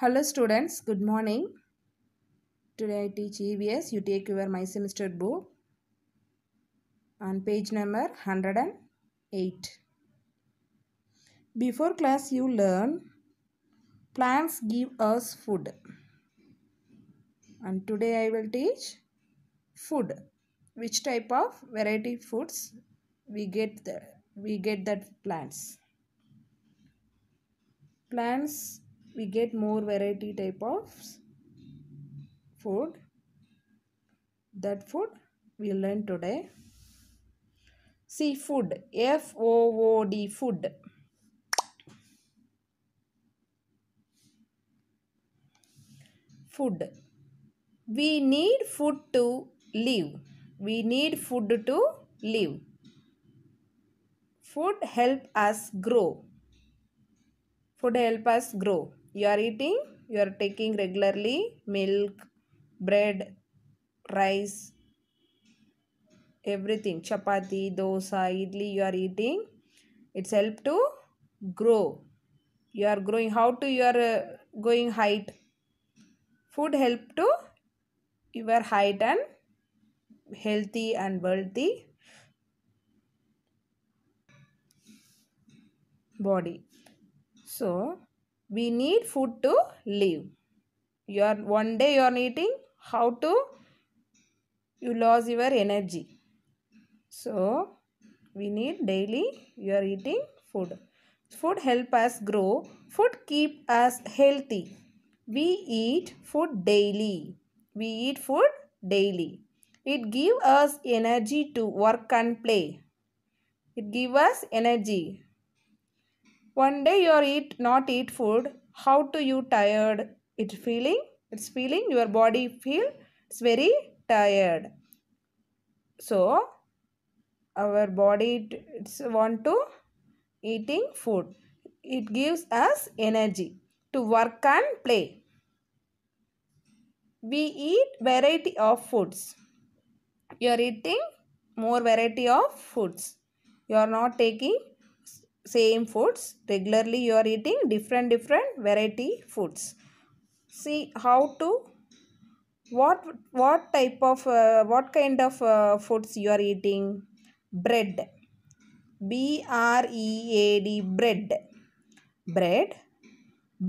Hello students, good morning. Today I teach E B S. You take your My Semester book on page number 108. Before class you learn plants give us food. And today I will teach food. Which type of variety foods we get the, we get that plants. Plants we get more variety type of food that food we learn today seafood f o o d food food we need food to live we need food to live food help us grow food help us grow you are eating you are taking regularly milk bread rice everything chapati dosa idli you are eating it's help to grow you are growing how to you are uh, going height food help to your height and healthy and wealthy body so we need food to live you are one day you are eating how to you lose your energy so we need daily you are eating food food help us grow food keep us healthy we eat food daily we eat food daily it give us energy to work and play it give us energy one day you are eat not eat food. How do you tired? It's feeling. It's feeling. Your body feel. It's very tired. So our body it's want to eating food. It gives us energy to work and play. We eat variety of foods. You are eating more variety of foods. You are not taking same foods. Regularly you are eating different different variety foods. See how to what what type of uh, what kind of uh, foods you are eating bread b r e a d bread bread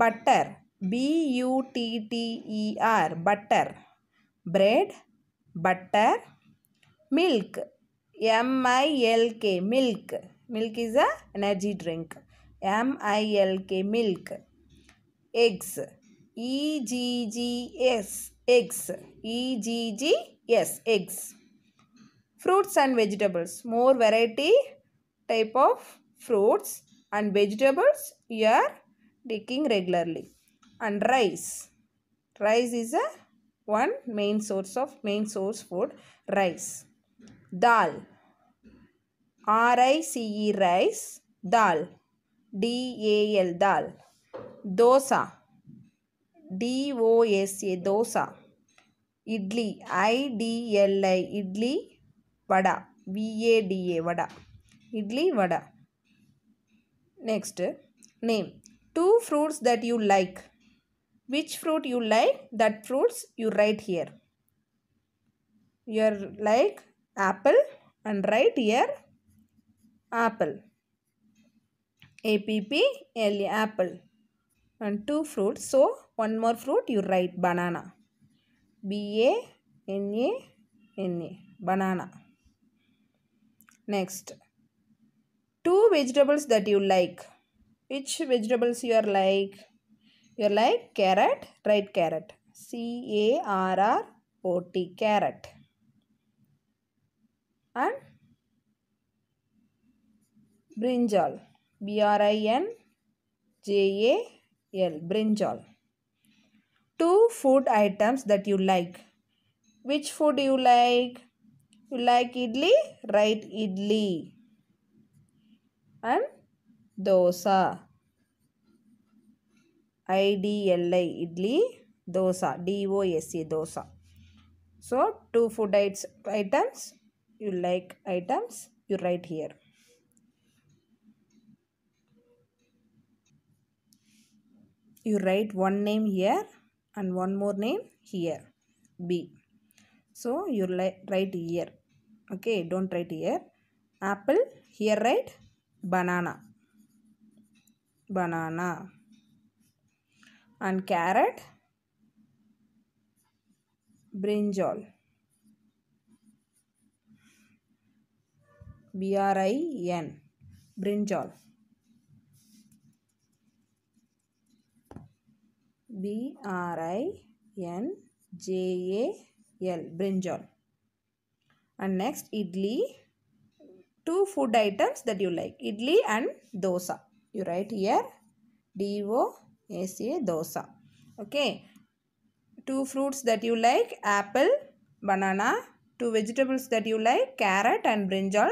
butter b u t t e r butter bread butter milk m i l k milk Milk is a energy drink. M-I-L-K, milk. Eggs. E-G-G-S, eggs. E-G-G-S, eggs. Fruits and vegetables. More variety type of fruits and vegetables you are taking regularly. And rice. Rice is a one main source of main source food rice. Dal R I C E rice dal D A L dosa D O S A idli I D L I idli vada V A D A idli vada next name two fruits that you like which fruit you like that fruits you write here you like apple and write here apple A-P-P-L, apple and two fruits so one more fruit you write banana b-a-n-a-n-a banana next two vegetables that you like which vegetables you are like you are like carrot write carrot c-a-r-r-o-t carrot and brinjal b r i n j a l brinjal two food items that you like which food you like you like idli right? idli and dosa i d l i idli dosa d o s a dosa so two food items you like items you write here you write one name here and one more name here b so you write here okay don't write here apple here write banana banana and carrot brinjal b r i n brinjal B-R-I-N-J-A-L, brinjal. And next, idli. Two food items that you like, idli and dosa. You write here, D-O-S-A, dosa. Okay. Two fruits that you like, apple, banana. Two vegetables that you like, carrot and brinjal.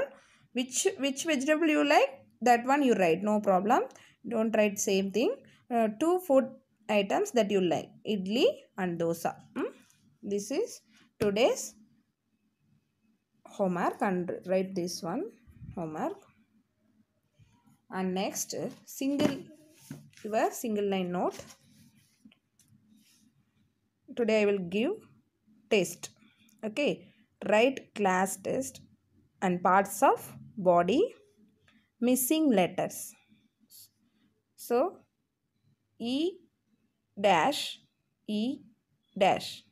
Which, which vegetable you like, that one you write, no problem. Don't write same thing. Uh, two food items that you like idli and dosa hmm? this is today's homework and write this one homework and next single your single line note today i will give test okay write class test and parts of body missing letters so e dash E dash.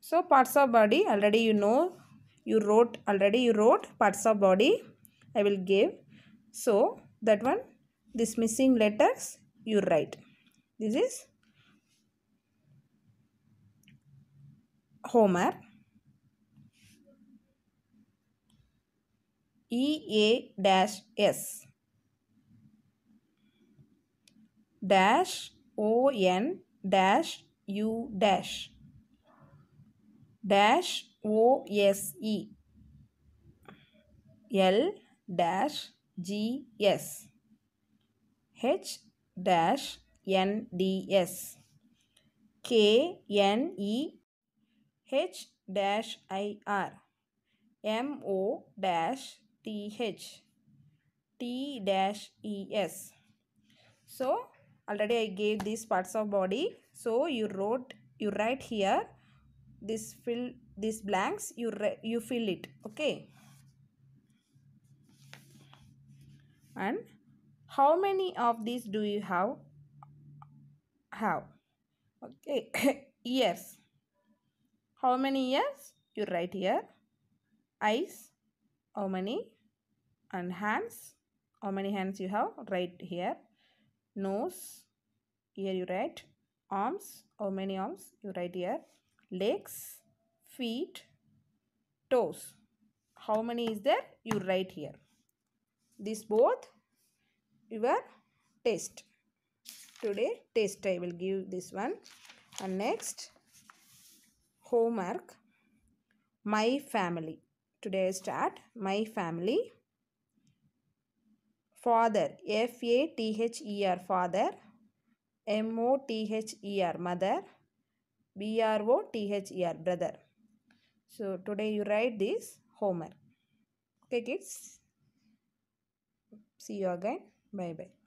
So parts of body already you know you wrote already you wrote parts of body I will give. So that one this missing letters you write. This is Homer. E A dash S dash O N dash U dash dash O S E L dash G S H dash N D S K N E H dash I R M O dash T H T dash E S. So already i gave these parts of body so you wrote you write here this fill these blanks you you fill it okay and how many of these do you have have okay ears how many ears you write here eyes how many and hands how many hands you have right here nose, here you write, arms, how many arms, you write here, legs, feet, toes. How many is there, you write here. This both your test. Today test I will give this one. And next, homework, my family. Today I start my family father f a t h e r father m o t h e r mother b r o t h e r brother so today you write this Homer. okay kids see you again bye bye